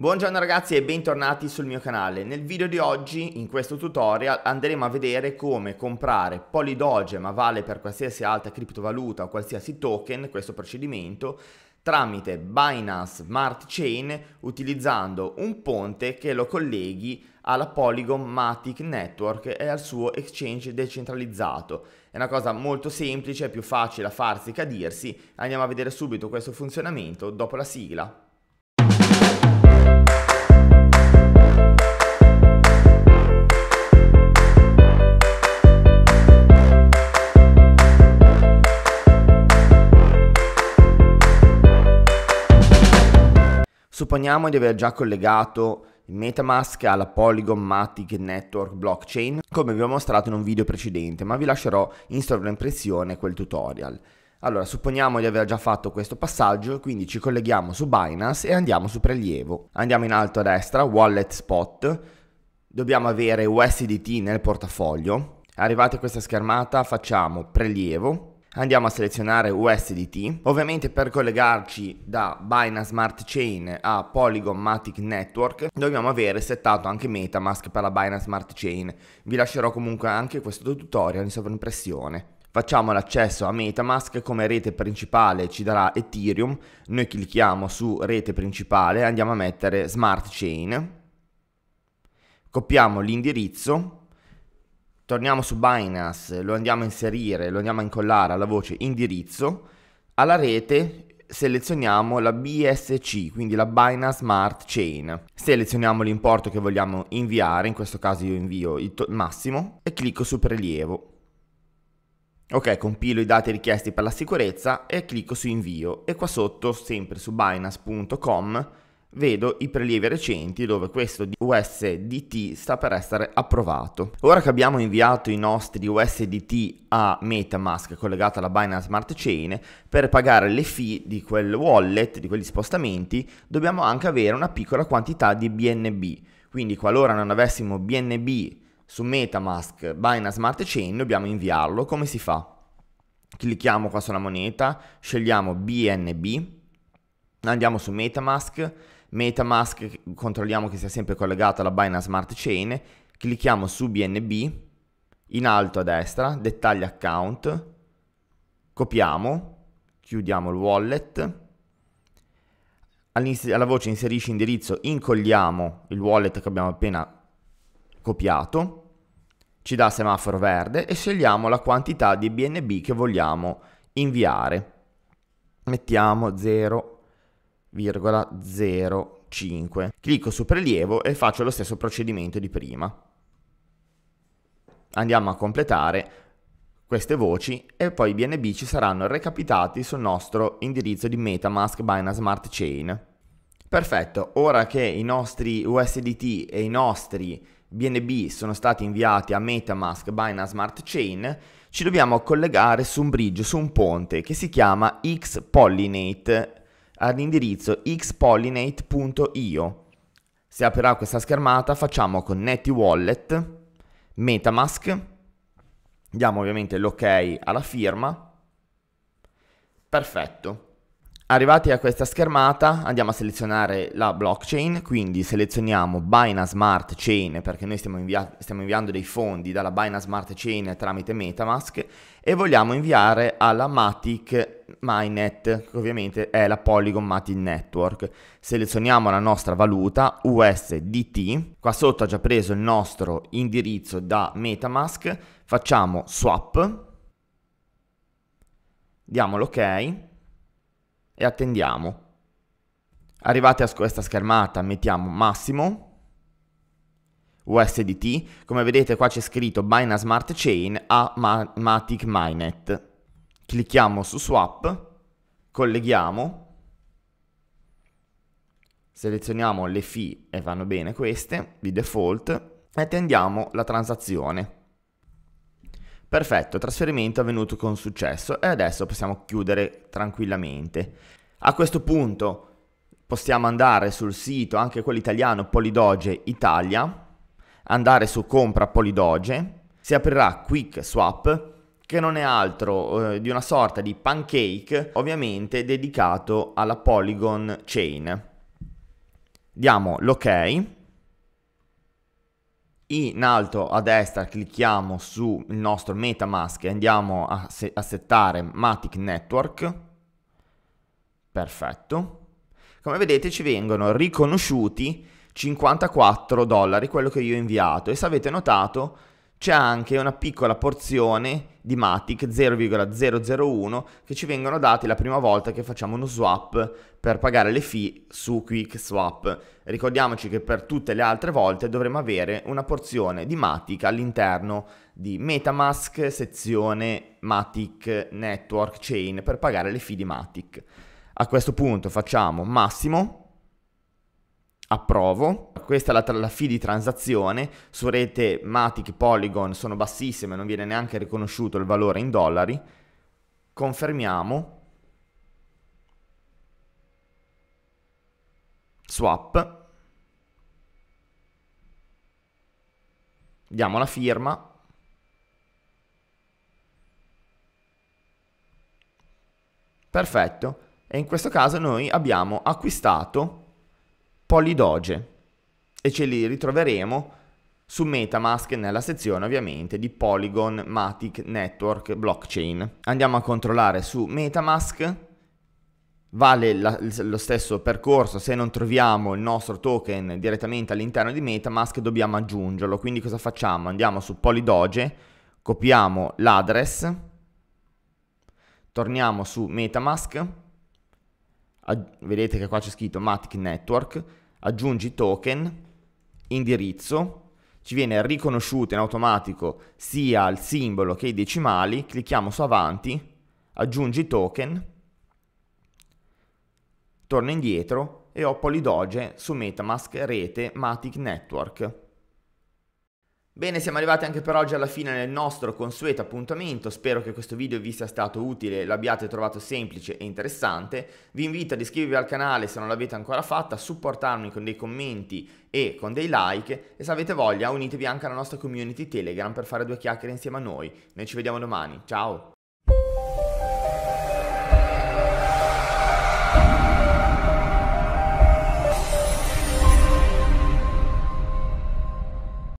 Buongiorno ragazzi e bentornati sul mio canale. Nel video di oggi, in questo tutorial, andremo a vedere come comprare Polydoge, ma vale per qualsiasi altra criptovaluta o qualsiasi token, questo procedimento, tramite Binance Smart Chain utilizzando un ponte che lo colleghi alla Polygon Matic Network e al suo exchange decentralizzato. È una cosa molto semplice, più facile a farsi che a dirsi. Andiamo a vedere subito questo funzionamento dopo la sigla. Supponiamo di aver già collegato Metamask alla Polygon Matic Network Blockchain, come vi ho mostrato in un video precedente, ma vi lascerò in sovraimpressione quel tutorial. Allora, supponiamo di aver già fatto questo passaggio, quindi ci colleghiamo su Binance e andiamo su prelievo. Andiamo in alto a destra, Wallet Spot, dobbiamo avere USDT nel portafoglio. Arrivati a questa schermata facciamo prelievo, andiamo a selezionare USDT. Ovviamente per collegarci da Binance Smart Chain a Polygon Matic Network dobbiamo avere settato anche Metamask per la Binance Smart Chain. Vi lascerò comunque anche questo tutorial in sovraimpressione. Facciamo l'accesso a Metamask, come rete principale ci darà Ethereum, noi clicchiamo su rete principale, andiamo a mettere Smart Chain, copiamo l'indirizzo torniamo su Binance, lo andiamo a inserire, lo andiamo a incollare alla voce indirizzo, alla rete selezioniamo la BSC, quindi la Binance Smart Chain. Selezioniamo l'importo che vogliamo inviare, in questo caso io invio il to- massimo, e clicco su prelievo. Ok, compilo i dati richiesti per la sicurezza e clicco su invio e qua sotto, sempre su binance.com, vedo i prelievi recenti dove questo USDT sta per essere approvato. Ora che abbiamo inviato i nostri USDT a Metamask collegata alla Binance Smart Chain, per pagare le fee di quel wallet, di quegli spostamenti, dobbiamo anche avere una piccola quantità di BNB. Quindi qualora non avessimo BNB su Metamask Binance Smart Chain dobbiamo inviarlo. Come si fa? Clicchiamo qua sulla moneta, scegliamo BNB, andiamo su Metamask Metamask, controlliamo che sia sempre collegato alla Binance Smart Chain, clicchiamo su BNB, in alto a destra, dettagli account, copiamo, chiudiamo il wallet, alla voce inserisci indirizzo, incolliamo il wallet che abbiamo appena copiato, ci dà semaforo verde e scegliamo la quantità di BNB che vogliamo inviare. Mettiamo 0 0,05. Clicco su prelievo e faccio lo stesso procedimento di prima. Andiamo a completare queste voci e poi i BNB ci saranno recapitati sul nostro indirizzo di Metamask Binance Smart Chain. Perfetto, ora che i nostri USDT e i nostri BNB sono stati inviati a Metamask Binance Smart Chain, ci dobbiamo collegare su un bridge, su un ponte che si chiama X Pollinate all'indirizzo xpollinate.io. Si aprirà questa schermata, facciamo connetti wallet, metamask, diamo ovviamente l'ok alla firma, perfetto. Arrivati a questa schermata andiamo a selezionare la blockchain, quindi selezioniamo Binance Smart Chain perché noi stiamo, invia stiamo, inviando dei fondi dalla Binance Smart Chain tramite Metamask e vogliamo inviare alla Matic Mynet, che ovviamente è la Polygon Matic Network. Selezioniamo la nostra valuta USDT, qua sotto ha già preso il nostro indirizzo da Metamask, facciamo swap, diamo l'ok e attendiamo. Arrivati a questa schermata mettiamo massimo USDT, come vedete qua c'è scritto Binance Smart Chain a Matic Minet. Clicchiamo su swap, colleghiamo, selezioniamo le fee e vanno bene queste di default e attendiamo la transazione. Perfetto, trasferimento avvenuto con successo e adesso possiamo chiudere tranquillamente. A questo punto possiamo andare sul sito, anche quello italiano, Polidoge Italia, andare su compra Polidoge, si aprirà Quick Swap che non è altro eh, di una sorta di pancake ovviamente dedicato alla Polygon Chain. Diamo l'ok. In alto a destra clicchiamo sul nostro MetaMask e andiamo a, se- a settare Matic Network. Perfetto. Come vedete ci vengono riconosciuti 54 dollari, quello che io ho inviato. E se avete notato c'è anche una piccola porzione di Matic 0,001 che ci vengono dati la prima volta che facciamo uno swap per pagare le fee su QuickSwap. Ricordiamoci che per tutte le altre volte dovremo avere una porzione di Matic all'interno di Metamask sezione Matic Network Chain per pagare le fee di Matic. A questo punto facciamo massimo approvo. Questa è la, la fee di transazione, su rete Matic, Polygon sono bassissime, non viene neanche riconosciuto il valore in dollari. Confermiamo. Swap. Diamo la firma. Perfetto. E in questo caso noi abbiamo acquistato Polidoge e ce li ritroveremo su Metamask nella sezione ovviamente di Polygon Matic Network Blockchain. Andiamo a controllare su Metamask, vale la, lo stesso percorso, se non troviamo il nostro token direttamente all'interno di Metamask dobbiamo aggiungerlo, quindi cosa facciamo? Andiamo su Polidoge, copiamo l'address, torniamo su Metamask, Ag- vedete che qua c'è scritto Matic Network, aggiungi token, indirizzo, ci viene riconosciuto in automatico sia il simbolo che i decimali, clicchiamo su avanti, aggiungi token, torno indietro e ho Polidoge su Metamask rete Matic Network. Bene, siamo arrivati anche per oggi alla fine del nostro consueto appuntamento, spero che questo video vi sia stato utile, l'abbiate trovato semplice e interessante, vi invito ad iscrivervi al canale se non l'avete ancora fatto, a supportarmi con dei commenti e con dei like e se avete voglia unitevi anche alla nostra community Telegram per fare due chiacchiere insieme a noi, noi ci vediamo domani, ciao!